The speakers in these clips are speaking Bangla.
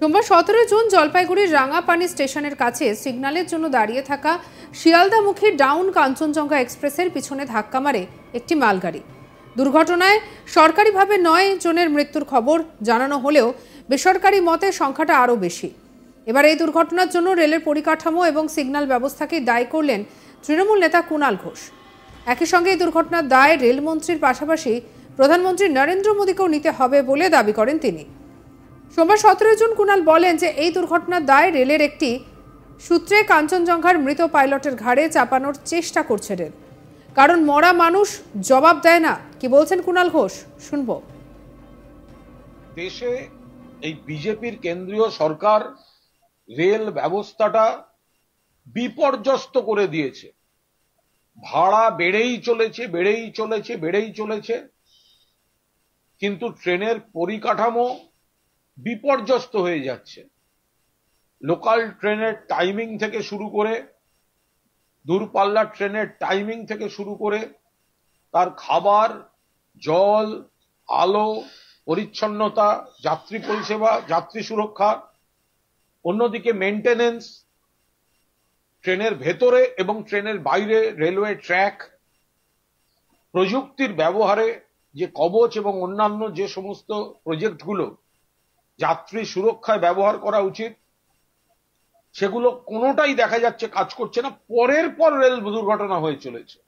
সোমবার সতেরো জুন জলপাইগুড়ির রাঙাপানি স্টেশনের কাছে সিগন্যালের জন্য দাঁড়িয়ে থাকা শিয়ালদামুখী ডাউন কাঞ্চনজঙ্ঘা এক্সপ্রেসের পিছনে ধাক্কা মারে একটি মালগাড়ি দুর্ঘটনায় সরকারিভাবে নয় জনের মৃত্যুর খবর জানানো হলেও বেসরকারি মতে সংখ্যাটা আরও বেশি এবার এই দুর্ঘটনার জন্য রেলের পরিকাঠামো এবং সিগন্যাল ব্যবস্থাকে দায়ী করলেন তৃণমূল নেতা কুণাল ঘোষ একই সঙ্গে এই দুর্ঘটনার দায় রেলমন্ত্রীর পাশাপাশি প্রধানমন্ত্রী নরেন্দ্র মোদীকেও নিতে হবে বলে দাবি করেন তিনি সোমবার সতেরো জুন কুণাল বলেন যে এই দুর্ঘটনার দায় রেলের একটি সূত্রে কাঞ্চনজঙ্ঘার মৃত পাইলটের ঘাড়ে চাপানোর চেষ্টা করছে রেল কারণ মরা মানুষ জবাব দেয় না কি বলছেন কুণাল ঘোষ শুনব দেশে এই বিজেপির কেন্দ্রীয় সরকার রেল ব্যবস্থাটা বিপর্যস্ত করে দিয়েছে ভাড়া বেড়েই চলেছে বেড়েই চলেছে বেড়েই চলেছে কিন্তু ট্রেনের পরিকাঠামো বিপর্যস্ত হয়ে যাচ্ছে লোকাল ট্রেনের টাইমিং থেকে শুরু করে দূরপাল্লার ট্রেনের টাইমিং থেকে শুরু করে তার খাবার জল আলো পরিচ্ছন্নতা যাত্রী পরিষেবা যাত্রী সুরক্ষা অন্যদিকে মেনটেনেন্স ট্রেনের ভেতরে এবং ট্রেনের বাইরে রেলওয়ে ট্র্যাক প্রযুক্তির ব্যবহারে যে কবচ এবং অন্যান্য যে সমস্ত প্রজেক্টগুলো যাত্রী সুরক্ষায় ব্যবহার করা উচিত সেগুলো কোনোটাই দেখা যাচ্ছে কাজ করছে না পরের পর রেল দুর্ঘটনা হয়ে চলেছে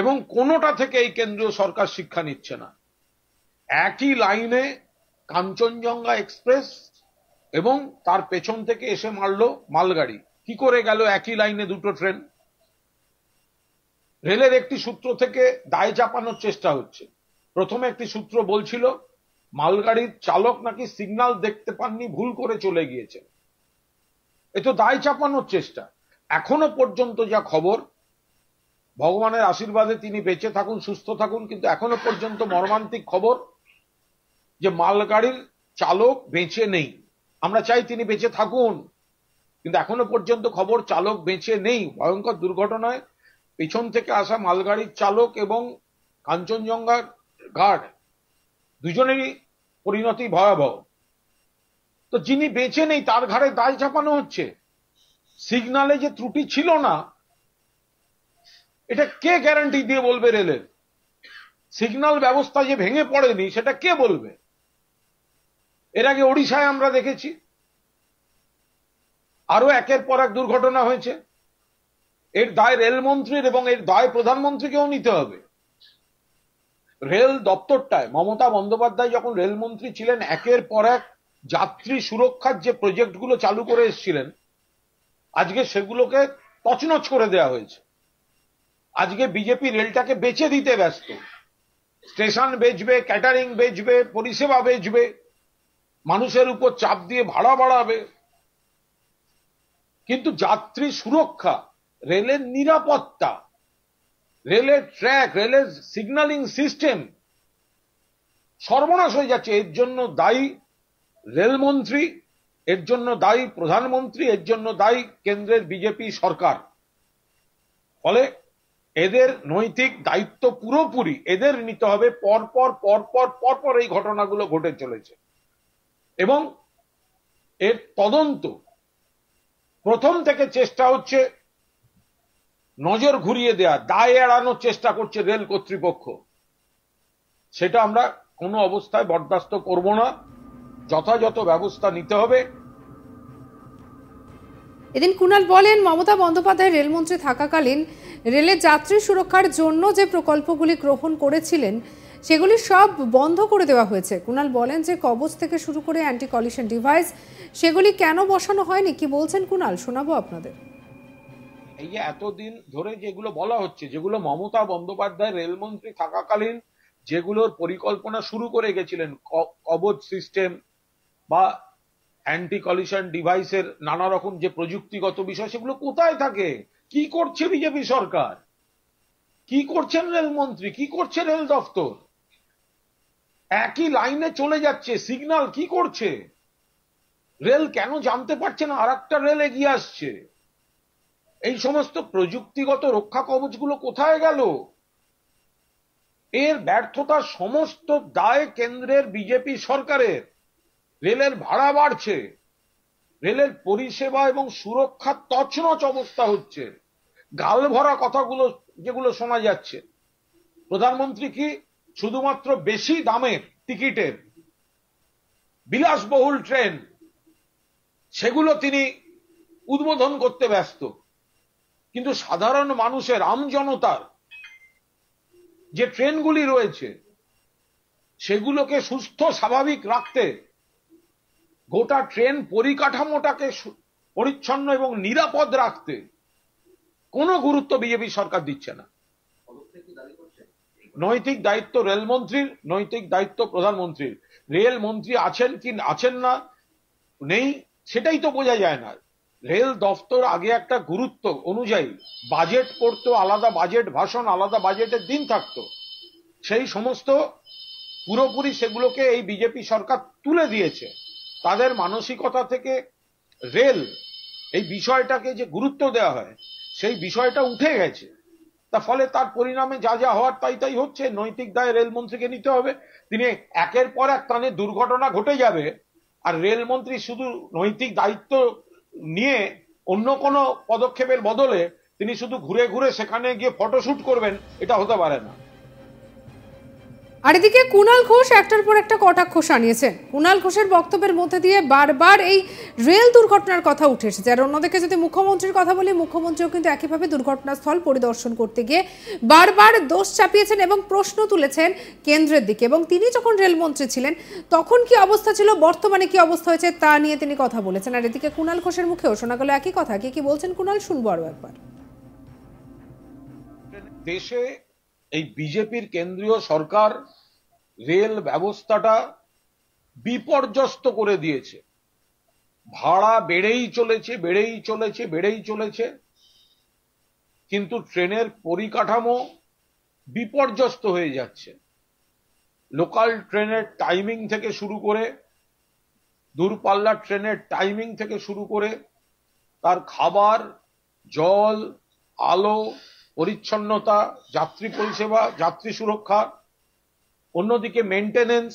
এবং কোনোটা থেকে এই কেন্দ্রীয় সরকার শিক্ষা নিচ্ছে না একই লাইনে কাঞ্চনজঙ্ঘা এক্সপ্রেস এবং তার পেছন থেকে এসে মারল মালগাড়ি কি করে গেল একই লাইনে দুটো ট্রেন রেলের একটি সূত্র থেকে দায় চাপানোর চেষ্টা হচ্ছে প্রথমে একটি সূত্র বলছিল মালগাড়ির চালক নাকি সিগনাল দেখতে পাননি ভুল করে চলে গিয়েছে এ তো দায় চাপানোর চেষ্টা এখনো পর্যন্ত যা খবর ভগবানের আশীর্বাদে তিনি বেঁচে থাকুন সুস্থ থাকুন কিন্তু এখনো পর্যন্ত মর্মান্তিক খবর যে মালগাড়ির চালক বেঁচে নেই আমরা চাই তিনি বেঁচে থাকুন কিন্তু এখনো পর্যন্ত খবর চালক বেঁচে নেই ভয়ঙ্কর দুর্ঘটনায় পেছন থেকে আসা মালগাড়ির চালক এবং কাঞ্চনজঙ্ঘার গার্ড দুজনেরই পরিণতি ভয়াবহ তো যিনি বেঁচে নেই তার ঘাড়ে দায় চাপানো হচ্ছে সিগনালে যে ত্রুটি ছিল না এটা কে গ্যারান্টি দিয়ে বলবে রেলের সিগনাল ব্যবস্থা যে ভেঙে পড়েনি সেটা কে বলবে এর আগে ওড়িশায় আমরা দেখেছি আরো একের পর এক দুর্ঘটনা হয়েছে এর দায় রেলমন্ত্রীর এবং এর দায় প্রধানমন্ত্রীকেও নিতে হবে রেল দপ্তরটায় মমতা বন্দ্যোপাধ্যায় যখন রেলমন্ত্রী ছিলেন একের পর এক যাত্রী সুরক্ষার যে প্রজেক্টগুলো চালু করে এসেছিলেন আজকে সেগুলোকে তছনচ করে দেয়া হয়েছে আজকে বিজেপি রেলটাকে বেচে দিতে ব্যস্ত স্টেশন বেচবে ক্যাটারিং বেচবে পরিষেবা বেচবে মানুষের উপর চাপ দিয়ে ভাড়া বাড়াবে কিন্তু যাত্রী সুরক্ষা রেলের নিরাপত্তা রেলের ট্র্যাক রেলের সিগন্যালিং সিস্টেম সর্বনাশ হয়ে যাচ্ছে এর জন্য দায়ী রেলমন্ত্রী এর জন্য দায়ী প্রধানমন্ত্রী এর জন্য দায়ী কেন্দ্রের বিজেপি সরকার ফলে এদের নৈতিক দায়িত্ব পুরোপুরি এদের নিতে হবে পরপর পরপর পরপর এই ঘটনাগুলো ঘটে চলেছে এবং এর তদন্ত প্রথম থেকে চেষ্টা হচ্ছে নজর ঘুরিয়ে দেয়া দায় এড়ানোর চেষ্টা করছে রেল কর্তৃপক্ষ সেটা আমরা কোনো অবস্থায় বরদাস্ত করব না যথাযথ ব্যবস্থা নিতে হবে এদিন কুনাল বলেন মমতা বন্দ্যোপাধ্যায় রেলমন্ত্রী থাকাকালীন রেলের যাত্রী সুরক্ষার জন্য যে প্রকল্পগুলি গ্রহণ করেছিলেন সেগুলি সব বন্ধ করে দেওয়া হয়েছে কুনাল বলেন যে কবচ থেকে শুরু করে অ্যান্টি কলিশন ডিভাইস সেগুলি কেন বসানো হয়নি কি বলছেন কুনাল শোনাবো আপনাদের এই যে এতদিন ধরে যেগুলো বলা হচ্ছে যেগুলো মমতা বন্দ্যোপাধ্যায় রেলমন্ত্রী থাকাকালীন যেগুলোর পরিকল্পনা শুরু করে গেছিলেন কবচ সিস্টেম বা অ্যান্টি কলিশন ডিভাইসের নানা রকম যে প্রযুক্তিগত বিষয় সেগুলো কোথায় থাকে কি করছে বিজেপি সরকার কি করছেন রেলমন্ত্রী কি করছে রেল দফতর একই লাইনে চলে যাচ্ছে সিগনাল কি করছে রেল কেন জানতে পারছে না আর একটা রেল এগিয়ে আসছে এই সমস্ত প্রযুক্তিগত রক্ষা কবচগুলো কোথায় গেল এর ব্যর্থতার সমস্ত দায় কেন্দ্রের বিজেপি সরকারের রেলের ভাড়া বাড়ছে রেলের পরিষেবা এবং সুরক্ষার তছনচ অবস্থা হচ্ছে গাল ভরা কথাগুলো যেগুলো শোনা যাচ্ছে প্রধানমন্ত্রী কি শুধুমাত্র বেশি দামের টিকিটের বিলাসবহুল ট্রেন সেগুলো তিনি উদ্বোধন করতে ব্যস্ত কিন্তু সাধারণ মানুষের আমজনতার যে ট্রেনগুলি রয়েছে সেগুলোকে সুস্থ স্বাভাবিক রাখতে গোটা ট্রেন পরিকাঠামোটাকে পরিচ্ছন্ন এবং নিরাপদ রাখতে কোনো গুরুত্ব বিজেপি সরকার দিচ্ছে না নৈতিক দায়িত্ব রেলমন্ত্রীর নৈতিক দায়িত্ব প্রধানমন্ত্রীর রেল মন্ত্রী আছেন কি আছেন না নেই সেটাই তো বোঝা যায় না রেল দফতর আগে একটা গুরুত্ব অনুযায়ী বাজেট করতো আলাদা বাজেট ভাষণ আলাদা বাজেটের দিন থাকতো সেই সমস্ত পুরোপুরি সেগুলোকে এই বিজেপি সরকার তুলে দিয়েছে তাদের মানসিকতা থেকে রেল এই বিষয়টাকে যে গুরুত্ব দেওয়া হয় সেই বিষয়টা উঠে গেছে তা ফলে তার পরিণামে যা যা হওয়ার তাই তাই হচ্ছে নৈতিক দায় রেলমন্ত্রীকে নিতে হবে তিনি একের পর এক তানে দুর্ঘটনা ঘটে যাবে আর রেলমন্ত্রী শুধু নৈতিক দায়িত্ব নিয়ে অন্য কোনো পদক্ষেপের বদলে তিনি শুধু ঘুরে ঘুরে সেখানে গিয়ে ফটোশুট করবেন এটা হতে পারে না আর এদিকে কুণাল ঘোষ একটার পর একটা কটাক্ষ আনিয়েছেন কুণাল ঘোষের বক্তব্যের মধ্যে দিয়ে বারবার এই রেল দুর্ঘটনার কথা উঠে এসেছে আর অন্যদিকে যদি মুখ্যমন্ত্রীর কথা বলি মুখ্যমন্ত্রীও কিন্তু একইভাবে দুর্ঘটনাস্থল পরিদর্শন করতে গিয়ে বারবার দোষ চাপিয়েছেন এবং প্রশ্ন তুলেছেন কেন্দ্রের দিকে এবং তিনি যখন রেলমন্ত্রী ছিলেন তখন কি অবস্থা ছিল বর্তমানে কি অবস্থা হয়েছে তা নিয়ে তিনি কথা বলেছেন আর এদিকে কুণাল ঘোষের মুখেও শোনা গেল একই কথা কি কি বলছেন কুণাল শুনবো আরও একবার দেশে এই বিজেপির কেন্দ্রীয় সরকার রেল ব্যবস্থাটা বিপর্যস্ত করে দিয়েছে ভাড়া বেড়েই চলেছে বেড়েই চলেছে বেড়েই চলেছে কিন্তু ট্রেনের পরিকাঠামো বিপর্যস্ত হয়ে যাচ্ছে লোকাল ট্রেনের টাইমিং থেকে শুরু করে দূরপাল্লার ট্রেনের টাইমিং থেকে শুরু করে তার খাবার জল আলো পরিচ্ছন্নতা যাত্রী পরিষেবা যাত্রী সুরক্ষা অন্যদিকে মেনটেনেন্স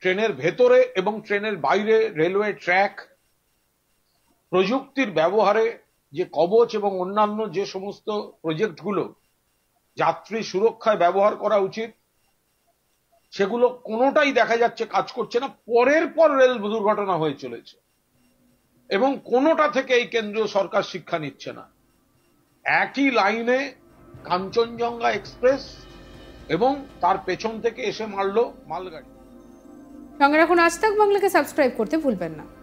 ট্রেনের ভেতরে এবং ট্রেনের বাইরে রেলওয়ে ট্র্যাক প্রযুক্তির ব্যবহারে যে কবচ এবং অন্যান্য যে সমস্ত প্রজেক্টগুলো যাত্রী সুরক্ষায় ব্যবহার করা উচিত সেগুলো কোনোটাই দেখা যাচ্ছে কাজ করছে না পরের পর রেল দুর্ঘটনা হয়ে চলেছে এবং কোনোটা থেকে এই কেন্দ্রীয় সরকার শিক্ষা নিচ্ছে না একই লাইনে কাঞ্চনজঙ্ঘা এক্সপ্রেস এবং তার পেছন থেকে এসে মারল মালগাড়ি সঙ্গে রাখুন আজ বাংলাকে সাবস্ক্রাইব করতে ভুলবেন না